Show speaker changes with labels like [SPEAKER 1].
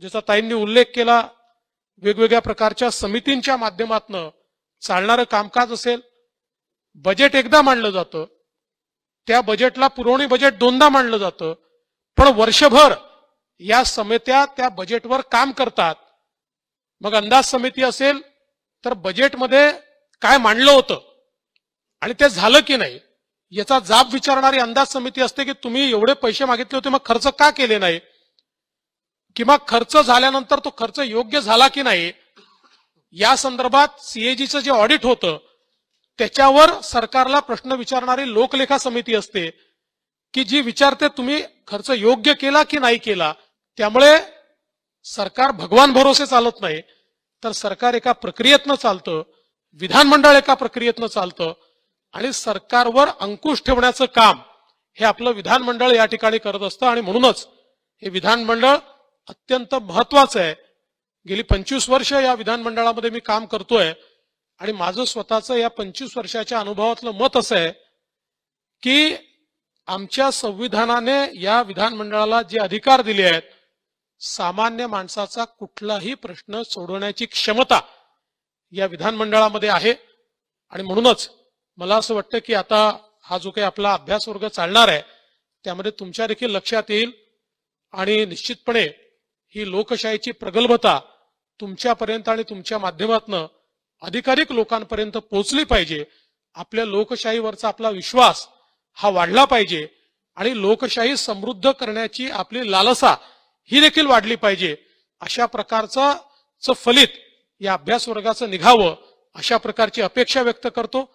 [SPEAKER 1] ज्याचा ताईंनी उल्लेख केला वेगवेगळ्या प्रकारच्या समितींच्या माध्यमातनं चालणारं कामकाज असेल बजेट एकदा मांडलं जातं त्या बजेटला पुरवणी बजेट दोनदा मांडलं जातं पण वर्षभर या समित्या त्या बजेटवर काम करतात मग अंदाज समिती असेल तर बजेटमध्ये काय मांडलं होतं आणि ते झालं की नाही याचा जाब विचारणारी अंदाज समिती असते की तुम्ही एवढे पैसे मागितले होते मग खर्च का केले नाही किंवा खर्च झाल्यानंतर तो खर्च योग्य झाला की नाही या संदर्भात सीएजीचं जे ऑडिट होतं त्याच्यावर सरकारला प्रश्न विचारणारी लोकलेखा समिती असते की जी विचारते तुम्ही खर्च योग्य केला की नाही केला त्यामुळे सरकार भगवान भरोसे चालत नाही तर सरकार एका प्रक्रियेतनं चालतं विधानमंडळ एका प्रक्रियेतनं चालतं आणि सरकारवर अंकुश ठेवण्याचं काम हे आपलं विधानमंडळ या ठिकाणी करत असतं आणि म्हणूनच हे विधानमंडळ अत्यंत महत्वाचं आहे गेली पंचवीस वर्ष या विधानमंडळामध्ये मी काम करतोय आणि माझं स्वतःचं या पंचवीस वर्षाच्या अनुभवातलं मत असं आहे की आमच्या संविधानाने या विधानमंडळाला जे अधिकार दिले आहेत सामान्य माणसाचा कुठलाही प्रश्न सोडवण्याची क्षमता या विधानमंडळामध्ये आहे आणि म्हणूनच मला असं वाटतं की आता हा जो काही आपला अभ्यास वर्ग चालणार आहे त्यामध्ये तुमच्या देखील लक्षात येईल आणि निश्चितपणे ही लोकशाहीची प्रगल्भता तुमच्यापर्यंत आणि तुमच्या माध्यमातून अधिकाधिक लोकांपर्यंत पोहोचली पाहिजे आपल्या लोकशाहीवरचा आपला विश्वास हा वाढला पाहिजे आणि लोकशाही समृद्ध करण्याची आपली लालसा ही देखील वाढली पाहिजे अशा प्रकारचं फलित या अभ्यास वर्गाचं निघावं अशा प्रकारची अपेक्षा व्यक्त करतो